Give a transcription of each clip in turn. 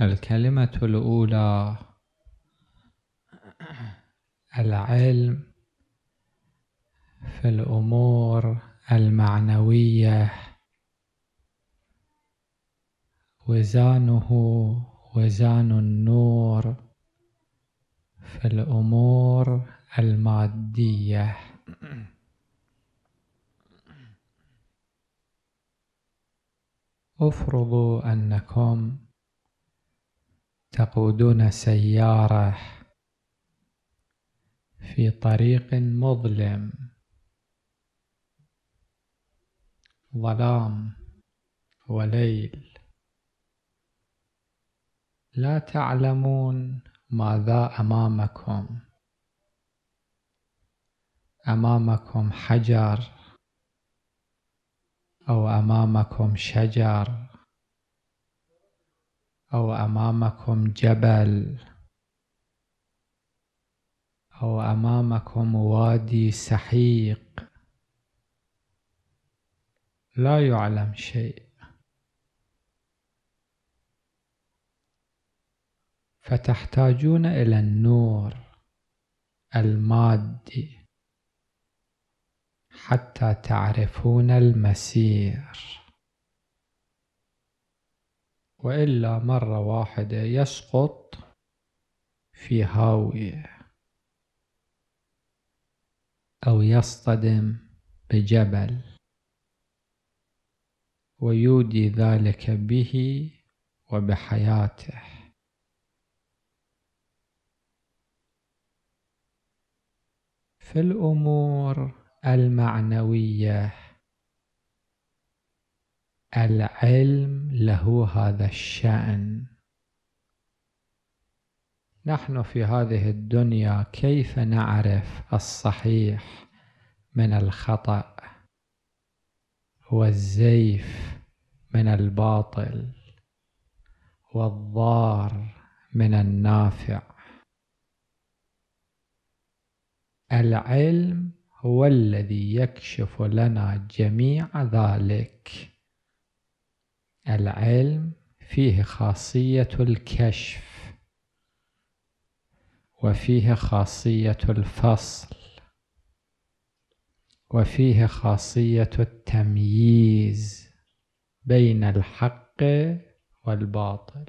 الكلمة الأولى العلم في الأمور المعنوية وزانه وزان النور في الأمور المادية افرضوا أنكم تقودون سيارة في طريق مظلم ظلام وليل لا تعلمون ماذا أمامكم أمامكم حجر أو أمامكم شجر أو أمامكم جبل أو أمامكم وادي سحيق لا يعلم شيء فتحتاجون إلى النور المادي حتى تعرفون المسير وإلا مرة واحدة يسقط في هاوية أو يصطدم بجبل ويودي ذلك به وبحياته في الأمور المعنويه العلم له هذا الشأن نحن في هذه الدنيا كيف نعرف الصحيح من الخطأ والزيف من الباطل والضار من النافع العلم هو الذي يكشف لنا جميع ذلك العلم فيه خاصية الكشف وفيه خاصية الفصل وفيه خاصية التمييز بين الحق والباطل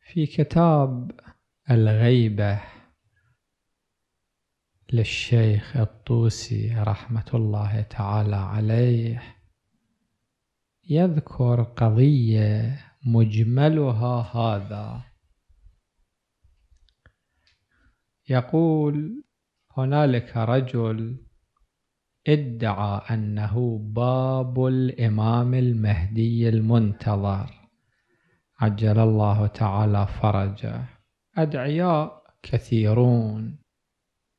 في كتاب الغيبه للشيخ الطوسي رحمة الله تعالى عليه يذكر قضية مجملها هذا يقول هنالك رجل ادعى أنه باب الإمام المهدي المنتظر عجل الله تعالى فرجه أدعياء كثيرون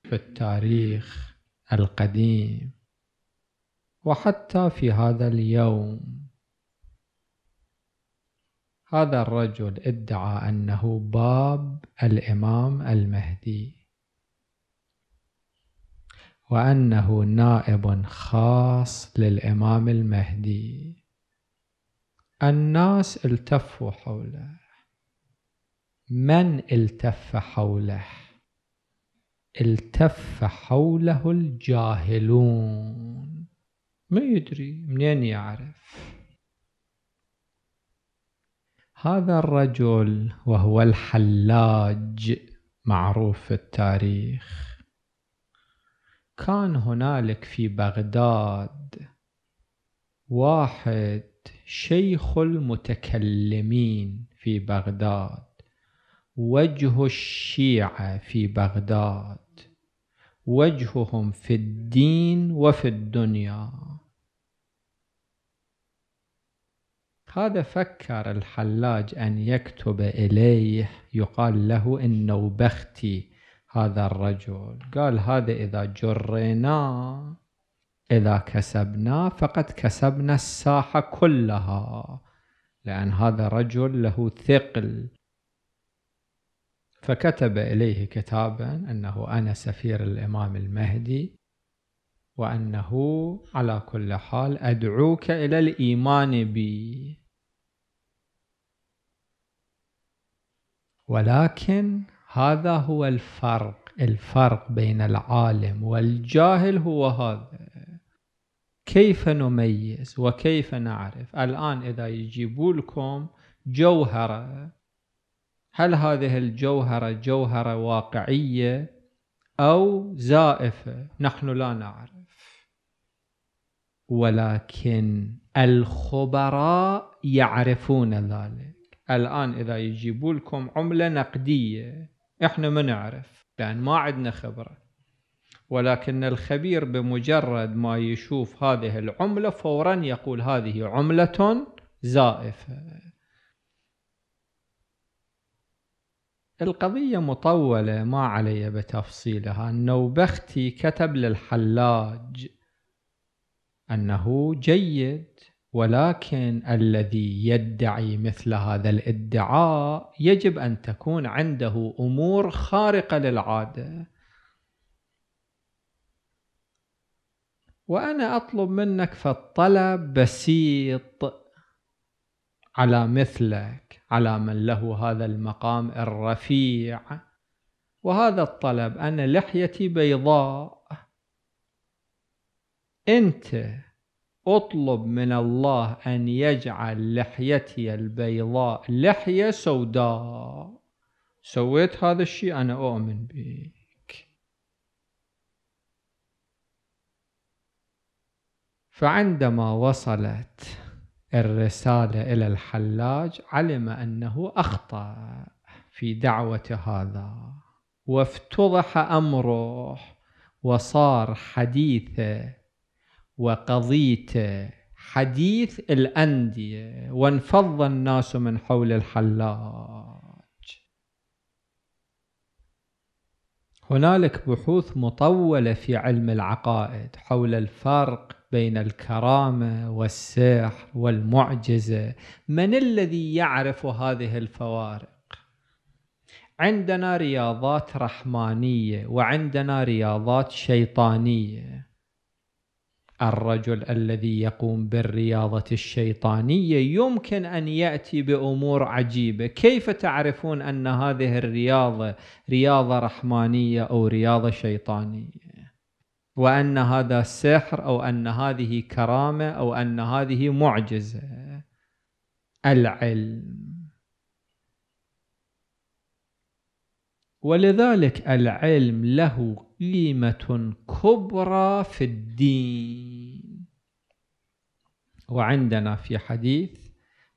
في التاريخ القديم وحتى في هذا اليوم هذا الرجل ادعى أنه باب الإمام المهدي وأنه نائب خاص للإمام المهدي الناس التفوا حوله من التف حوله التف حوله الجاهلون ما يدري منين يعرف هذا الرجل وهو الحلاج معروف في التاريخ كان هنالك في بغداد واحد شيخ المتكلمين في بغداد وجه الشيعة في بغداد وجههم في الدين وفي الدنيا هذا فكر الحلاج أن يكتب إليه يقال له إنه بختي هذا الرجل قال هذا إذا جريناه إذا كسبناه فقد كسبنا الساحة كلها لأن هذا رجل له ثقل فكتب إليه كتابا أنه أنا سفير الإمام المهدي وأنه على كل حال أدعوك إلى الإيمان بي ولكن هذا هو الفرق الفرق بين العالم والجاهل هو هذا كيف نميز وكيف نعرف الآن إذا يجيبوا لكم جوهرة هل هذه الجوهرة جوهرة واقعية أو زائفة نحن لا نعرف ولكن الخبراء يعرفون ذلك الآن إذا يجيبوا لكم عملة نقدية إحنا ما نعرف لأن ما عندنا خبرة ولكن الخبير بمجرد ما يشوف هذه العملة فورا يقول هذه عملة زائفة القضية مطولة ما علي بتفصيلها النوبختي كتب للحلاج أنه جيد ولكن الذي يدعي مثل هذا الادعاء يجب أن تكون عنده أمور خارقة للعادة وأنا أطلب منك فالطلب بسيط على مثلك على من له هذا المقام الرفيع وهذا الطلب أنا لحيتي بيضاء أنت أطلب من الله أن يجعل لحيتي البيضاء لحية سوداء سويت هذا الشيء أنا أؤمن به فعندما وصلت الرسالة إلى الحلاج علم أنه أخطأ في دعوة هذا وافتضح أمره وصار حديثه وقضيته حديث الأندية وانفض الناس من حول الحلاج هنالك بحوث مطولة في علم العقائد حول الفرق بين الكرامه والسحر والمعجزه من الذي يعرف هذه الفوارق عندنا رياضات رحمانيه وعندنا رياضات شيطانيه الرجل الذي يقوم بالرياضة الشيطانية يمكن أن يأتي بأمور عجيبة كيف تعرفون أن هذه الرياضة رياضة رحمانية أو رياضة شيطانية وأن هذا سحر أو أن هذه كرامة أو أن هذه معجزة العلم ولذلك العلم له قيمة كبرى في الدين وعندنا في حديث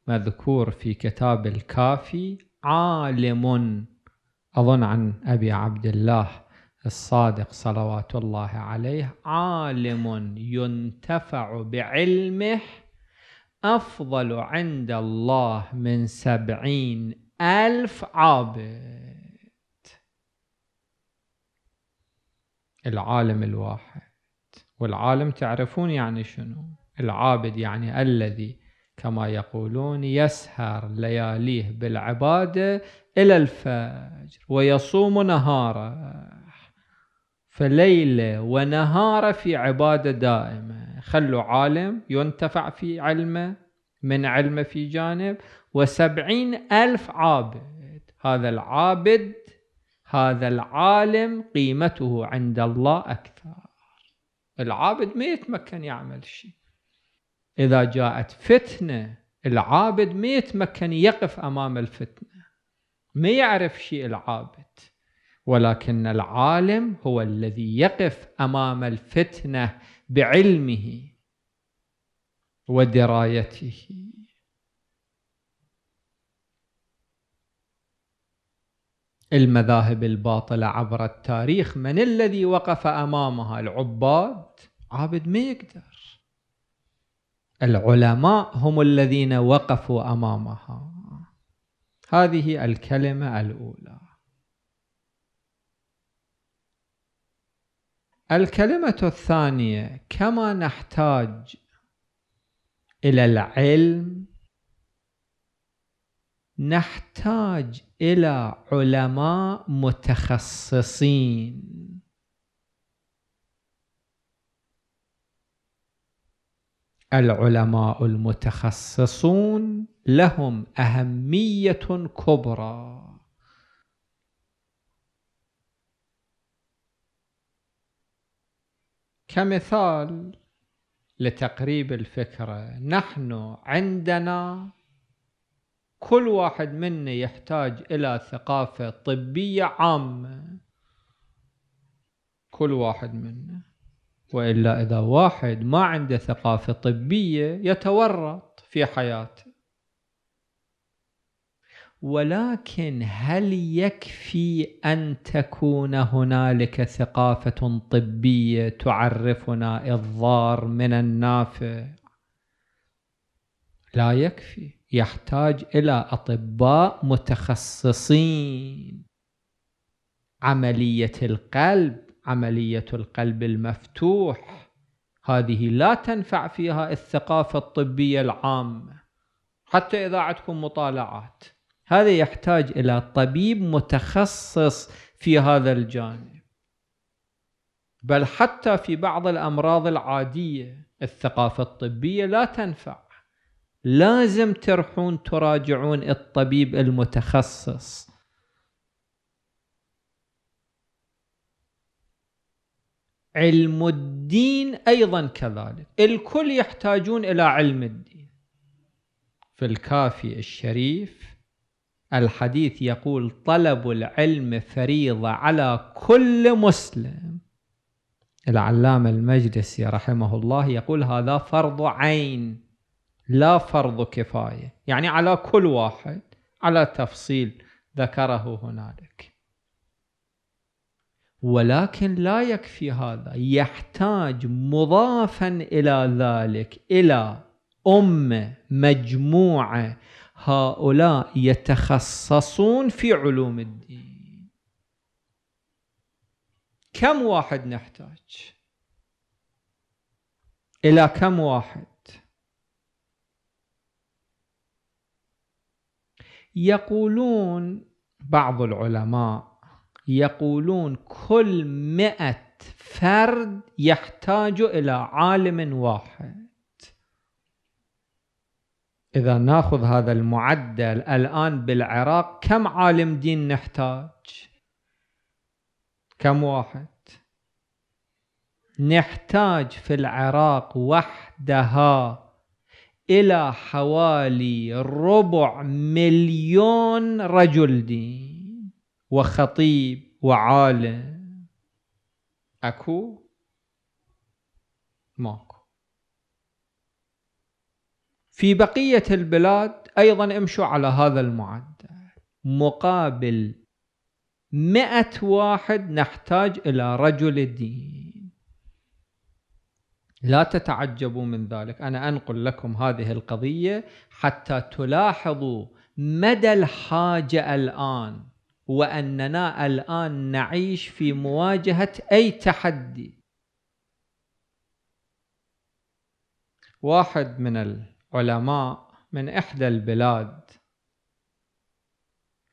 مذكور في كتاب الكافي عالم أظن عن أبي عبد الله الصادق صلوات الله عليه عالم ينتفع بعلمه أفضل عند الله من سبعين ألف عابد العالم الواحد والعالم تعرفون يعني شنو العابد يعني الذي كما يقولون يسهر لياليه بالعبادة إلى الفجر ويصوم نهاره فليلة ونهار في عبادة دائمة خلوا عالم ينتفع في علمه من علمه في جانب وسبعين ألف عابد هذا العابد هذا العالم قيمته عند الله أكثر العابد ما يتمكن يعمل شيء إذا جاءت فتنة العابد ما يتمكن يقف أمام الفتنة ما يعرف شيء العابد ولكن العالم هو الذي يقف امام الفتنه بعلمه ودرايته المذاهب الباطله عبر التاريخ من الذي وقف امامها العباد عابد ما يقدر العلماء هم الذين وقفوا امامها هذه الكلمه الاولى الكلمة الثانية كما نحتاج إلى العلم نحتاج إلى علماء متخصصين العلماء المتخصصون لهم أهمية كبرى كمثال لتقريب الفكرة نحن عندنا كل واحد منا يحتاج إلى ثقافة طبية عامة كل واحد منا وإلا إذا واحد ما عنده ثقافة طبية يتورط في حياته ولكن هل يكفي ان تكون هنالك ثقافه طبيه تعرفنا الضار من النافع لا يكفي يحتاج الى اطباء متخصصين عمليه القلب عمليه القلب المفتوح هذه لا تنفع فيها الثقافه الطبيه العامه حتى اذا عندكم مطالعات هذا يحتاج الى طبيب متخصص في هذا الجانب بل حتى في بعض الامراض العاديه الثقافه الطبيه لا تنفع لازم ترحون تراجعون الطبيب المتخصص علم الدين ايضا كذلك الكل يحتاجون الى علم الدين في الكافي الشريف الحديث يقول طلب العلم فريضة على كل مسلم العلامة المجلسي رحمه الله يقول هذا فرض عين لا فرض كفاية يعني على كل واحد على تفصيل ذكره هنالك ولكن لا يكفي هذا يحتاج مضافا إلى ذلك إلى أمة مجموعة هؤلاء يتخصصون في علوم الدين كم واحد نحتاج إلى كم واحد يقولون بعض العلماء يقولون كل مئة فرد يحتاج إلى عالم واحد إذا ناخذ هذا المعدل الآن بالعراق كم عالم دين نحتاج كم واحد نحتاج في العراق وحدها إلى حوالي ربع مليون رجل دين وخطيب وعالم أكو ماكو في بقية البلاد أيضا امشوا على هذا المعدل مقابل مئة واحد نحتاج إلى رجل دين لا تتعجبوا من ذلك أنا أنقل لكم هذه القضية حتى تلاحظوا مدى الحاجة الآن وأننا الآن نعيش في مواجهة أي تحدي واحد من علماء من إحدى البلاد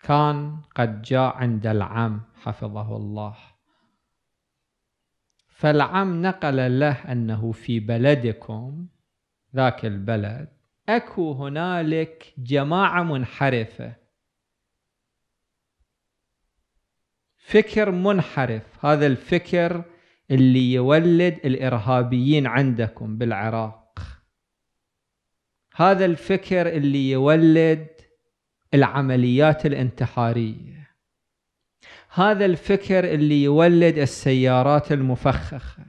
كان قد جاء عند العم حفظه الله فالعم نقل له أنه في بلدكم ذاك البلد أكو هنالك جماعة منحرفة فكر منحرف هذا الفكر اللي يولد الإرهابيين عندكم بالعراق هذا الفكر اللي يولد العمليات الانتحارية هذا الفكر اللي يولد السيارات المفخخة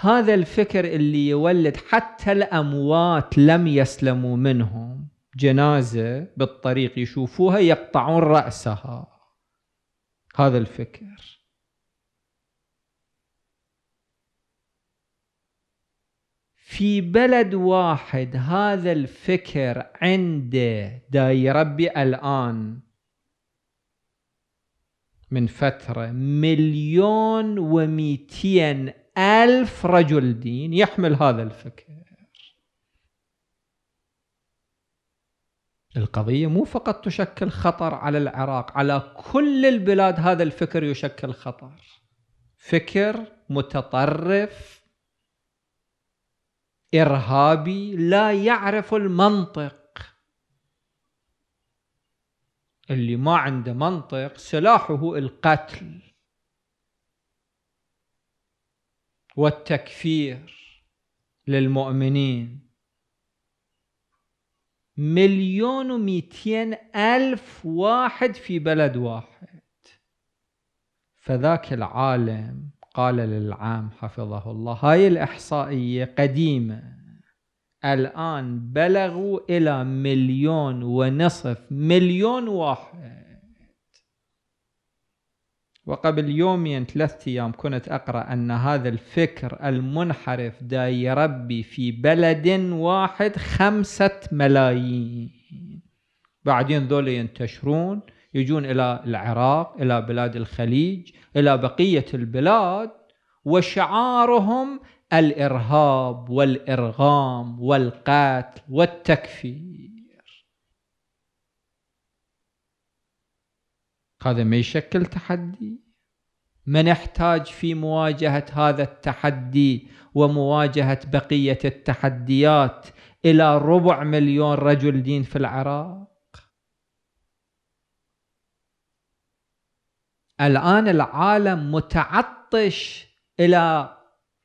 هذا الفكر اللي يولد حتى الأموات لم يسلموا منهم جنازة بالطريق يشوفوها يقطعون رأسها هذا الفكر في بلد واحد هذا الفكر عنده دا يربي الآن من فترة مليون ومئتين ألف رجل دين يحمل هذا الفكر القضية مو فقط تشكل خطر على العراق على كل البلاد هذا الفكر يشكل خطر فكر متطرف إرهابي لا يعرف المنطق اللي ما عنده منطق سلاحه القتل والتكفير للمؤمنين مليون ومئتين ألف واحد في بلد واحد فذاك العالم قال للعام حفظه الله هاي الإحصائية قديمة الآن بلغوا إلى مليون ونصف مليون واحد وقبل يومين ثلاثة أيام كنت أقرأ أن هذا الفكر المنحرف دا يربي في بلد واحد خمسة ملايين بعدين ذول ينتشرون يجون الى العراق الى بلاد الخليج الى بقيه البلاد وشعارهم الارهاب والارغام والقتل والتكفير هذا ما يشكل تحدي من احتاج في مواجهه هذا التحدي ومواجهه بقيه التحديات الى ربع مليون رجل دين في العراق الآن العالم متعطش إلى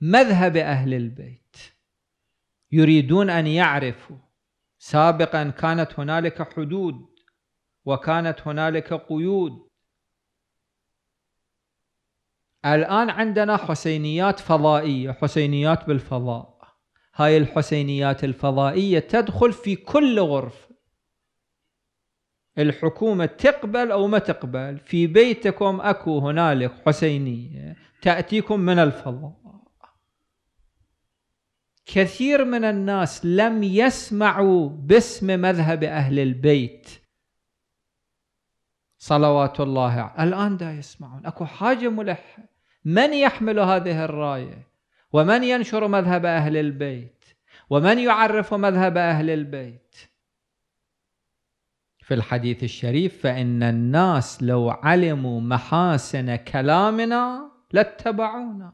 مذهب أهل البيت يريدون أن يعرفوا سابقا كانت هنالك حدود وكانت هنالك قيود الآن عندنا حسينيات فضائية حسينيات بالفضاء هاي الحسينيات الفضائية تدخل في كل غرفة الحكومة تقبل أو ما تقبل في بيتكم أكو هنالك حسينية تأتيكم من الفضاء كثير من الناس لم يسمعوا باسم مذهب أهل البيت صلوات الله عليه الآن دا يسمعون أكو حاجة ملحة من يحمل هذه الراية ومن ينشر مذهب أهل البيت ومن يعرف مذهب أهل البيت في الحديث الشريف فإن الناس لو علموا محاسن كلامنا لاتبعونا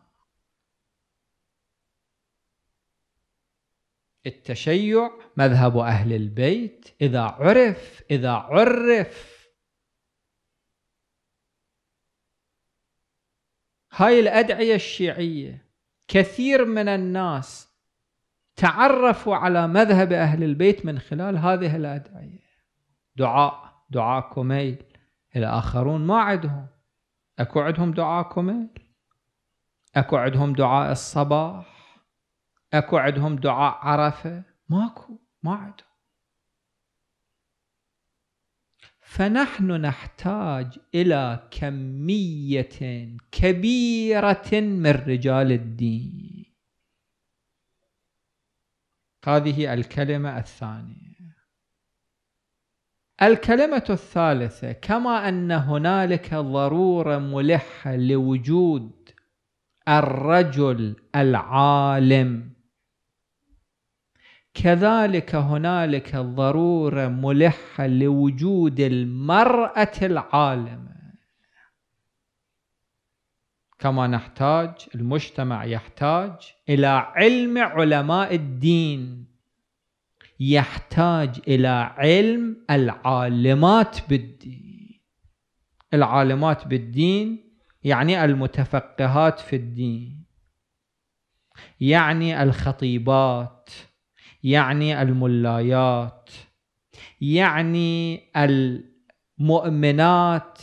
التشيع مذهب أهل البيت إذا عرف إذا عرف هاي الأدعية الشيعية كثير من الناس تعرفوا على مذهب أهل البيت من خلال هذه الأدعية دعاء دعاء كوميل الى اخرون ما عندهم أكو عندهم دعاء كوميل أكو عندهم دعاء الصباح أكو عندهم دعاء عرفة ماكو ما عندهم فنحن نحتاج إلى كمية كبيرة من رجال الدين هذه الكلمة الثانية الكلمة الثالثة كما أن هنالك ضرورة ملحة لوجود الرجل العالم كذلك هنالك ضرورة ملحة لوجود المرأة العالمة كما نحتاج المجتمع يحتاج إلى علم علماء الدين يحتاج الى علم العالمات بالدين العالمات بالدين يعني المتفقهات في الدين يعني الخطيبات يعني الملايات يعني المؤمنات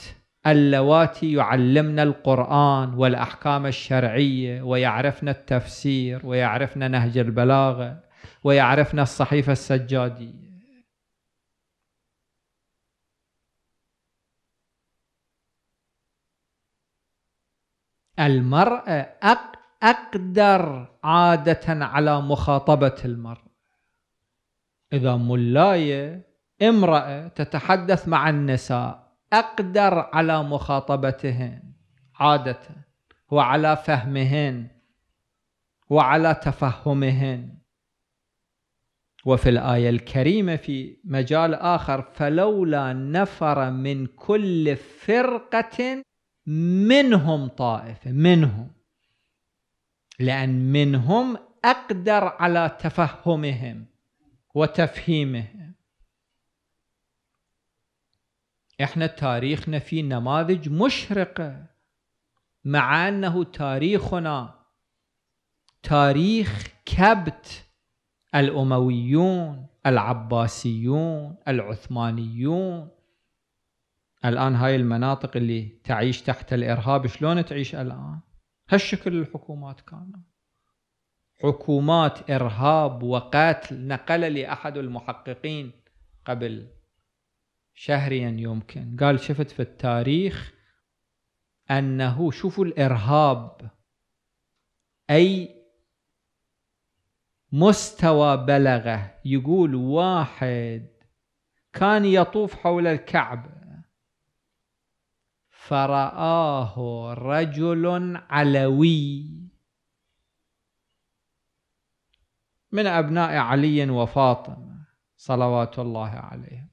اللواتي يعلمن القرآن والأحكام الشرعية ويعرفن التفسير ويعرفن نهج البلاغة ويعرفن الصحيفة السجادية المرأة أق أقدر عادة على مخاطبة المرأة إذا ملاية امرأة تتحدث مع النساء أقدر على مخاطبتهن عادة وعلى فهمهن وعلى تفهمهن وفي الآية الكريمة في مجال آخر فلولا نفر من كل فرقة منهم طائفة منهم لأن منهم أقدر على تفهمهم وتفهيمهم احنا تاريخنا في نماذج مشرقة مع أنه تاريخنا تاريخ كبت الأمويون العباسيون العثمانيون الآن هاي المناطق اللي تعيش تحت الإرهاب شلون تعيش الآن هالشكل الحكومات كانت حكومات إرهاب وقتل نقل لي أحد المحققين قبل شهريا يمكن قال شفت في التاريخ أنه شوفوا الإرهاب أي مستوى بلغه يقول واحد كان يطوف حول الكعبة فرآه رجل علوي من أبناء علي وفاطمة صلوات الله عليهم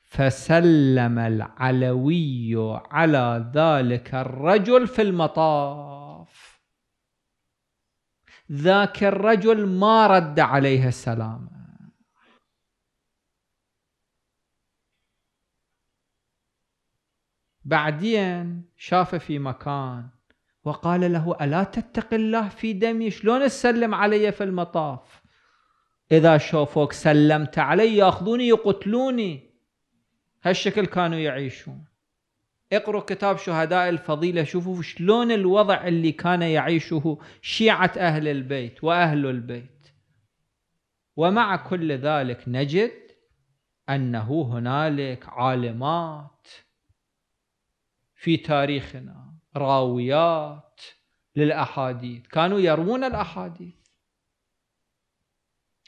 فسلم العلوي على ذلك الرجل في المطار ذاك الرجل ما رد عليها السلام بعدين شافه في مكان وقال له ألا تتق الله في دمي شلون تسلم علي في المطاف إذا شافوك سلمت علي يأخذوني يقتلوني هالشكل كانوا يعيشون اقرأ كتاب شهداء الفضيلة شوفوا شلون الوضع اللي كان يعيشه شيعة أهل البيت وأهل البيت ومع كل ذلك نجد أنه هنالك عالمات في تاريخنا راويات للأحاديث كانوا يروون الأحاديث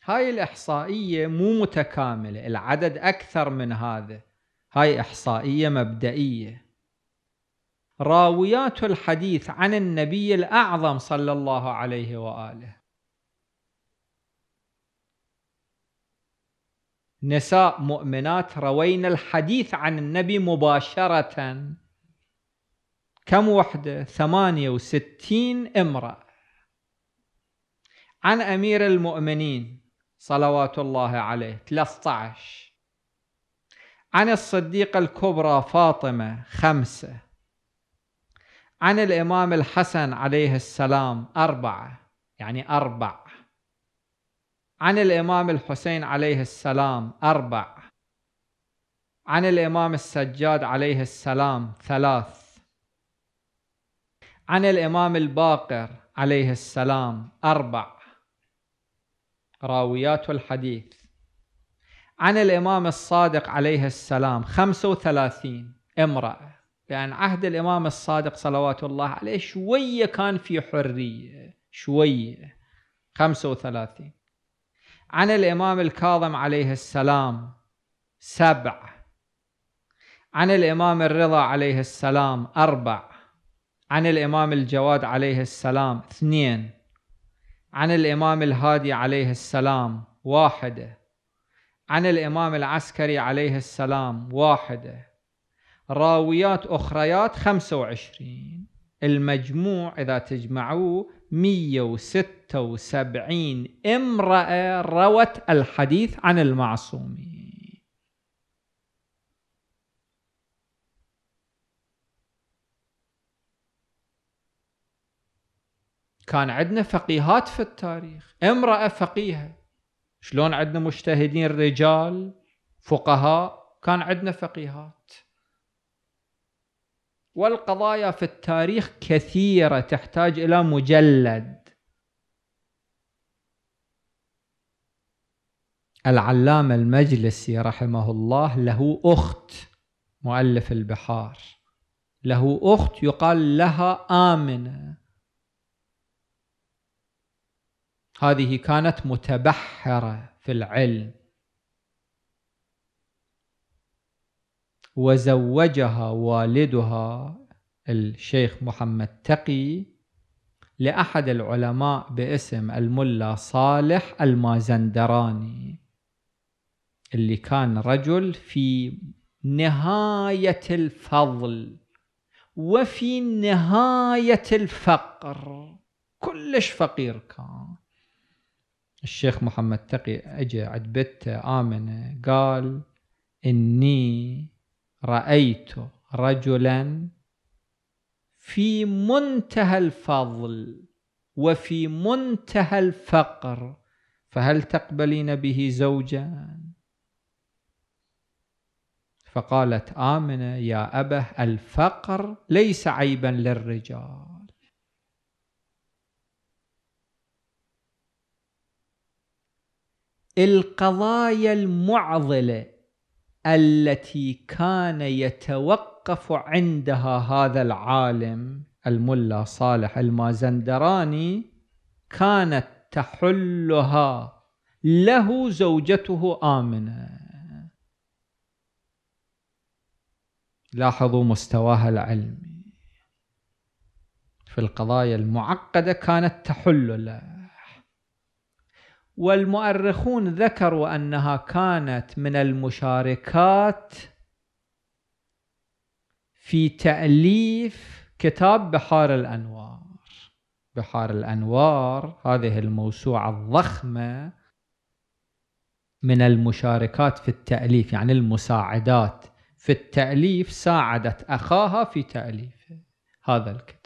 هاي الإحصائية مو متكاملة العدد أكثر من هذا هاي إحصائية مبدئية راويات الحديث عن النبي الأعظم صلى الله عليه وآله نساء مؤمنات روين الحديث عن النبي مباشرة كم وحدة؟ 68 امرأة عن أمير المؤمنين صلوات الله عليه 13 عن الصديقة الكبرى فاطمة خمسة عن الإمام الحسن عليه السلام أربعة يعني أربع عن الإمام الحسين عليه السلام أربع عن الإمام السجاد عليه السلام ثلاث عن الإمام الباقر عليه السلام أربع راويات الحديث عن الإمام الصادق عليه السلام خمس وثلاثين امرأة يعني عهد الإمام الصادق صلوات الله عليه شوية كان في حرية شوية 35 عن الإمام الكاظم عليه السلام سبع عن الإمام الرضا عليه السلام أربع عن الإمام الجواد عليه السلام اثنين عن الإمام الهادي عليه السلام واحدة عن الإمام العسكري عليه السلام واحدة راويات أخريات 25 المجموع إذا تجمعوه 176 امرأة روت الحديث عن المعصومين كان عندنا فقيهات في التاريخ امرأة فقيهة شلون عندنا مجتهدين رجال فقهاء كان عندنا فقيهات والقضايا في التاريخ كثيرة تحتاج إلى مجلد العلامة المجلسي رحمه الله له أخت مؤلف البحار له أخت يقال لها آمنة هذه كانت متبحرة في العلم وزوجها والدها الشيخ محمد تقي لأحد العلماء باسم الملا صالح المازندراني اللي كان رجل في نهاية الفضل وفي نهاية الفقر كلش فقير كان الشيخ محمد تقي اجى عند بته آمنة قال إني رأيت رجلا في منتهى الفضل وفي منتهى الفقر فهل تقبلين به زوجا فقالت آمنة يا أبه الفقر ليس عيبا للرجال القضايا المعضلة التي كان يتوقف عندها هذا العالم الملا صالح المازندراني كانت تحلها له زوجته آمنة لاحظوا مستواها العلمي في القضايا المعقدة كانت تحل له والمؤرخون ذكروا أنها كانت من المشاركات في تأليف كتاب بحار الأنوار بحار الأنوار هذه الموسوعة الضخمة من المشاركات في التأليف يعني المساعدات في التأليف ساعدت أخاها في تأليف هذا الكتاب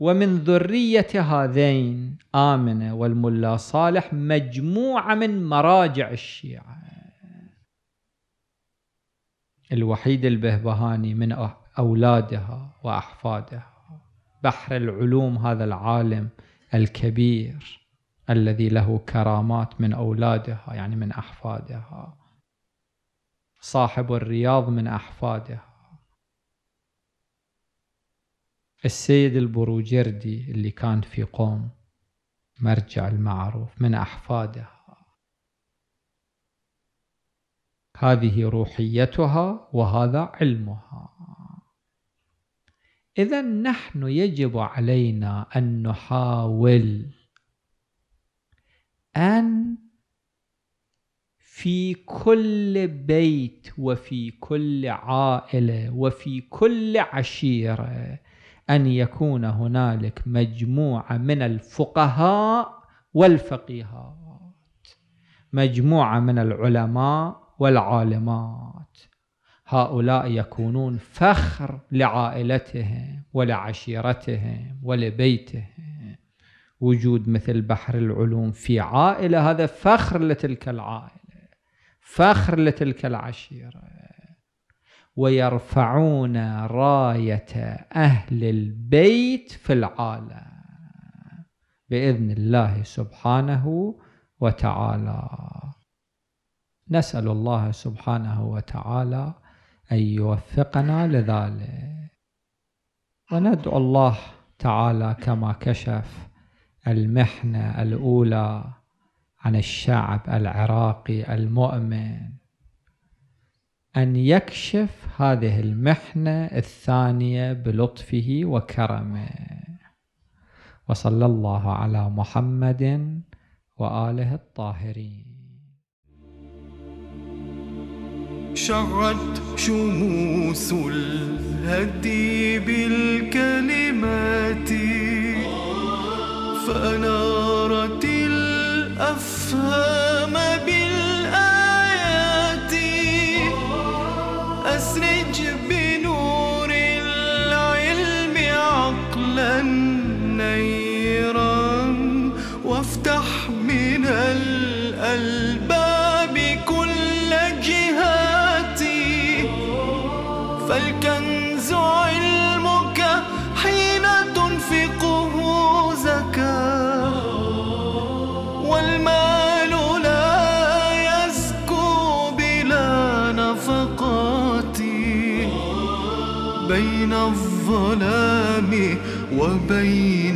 ومن ذرية هذين آمنة والملا صالح مجموعة من مراجع الشيعة الوحيد البهبهاني من أولادها وأحفادها بحر العلوم هذا العالم الكبير الذي له كرامات من أولادها يعني من أحفادها صاحب الرياض من أحفادها السيد البروجردي اللي كان في قوم مرجع المعروف من أحفاده هذه روحيتها وهذا علمها إذا نحن يجب علينا أن نحاول أن في كل بيت وفي كل عائلة وفي كل عشيرة أن يكون هنالك مجموعة من الفقهاء والفقيهات مجموعة من العلماء والعالمات هؤلاء يكونون فخر لعائلتهم ولعشيرتهم ولبيتهم وجود مثل بحر العلوم في عائلة هذا فخر لتلك العائلة فخر لتلك العشيرة ويرفعون راية أهل البيت في العالم بإذن الله سبحانه وتعالى نسأل الله سبحانه وتعالى أن يوفقنا لذلك وندعو الله تعالى كما كشف المحنة الأولى عن الشعب العراقي المؤمن أن يكشف هذه المحنة الثانية بلطفه وكرمه وصلى الله على محمد وآله الطاهرين شعت شموس الهدي بالكلمات فأنارت الأفهام listening. 悲。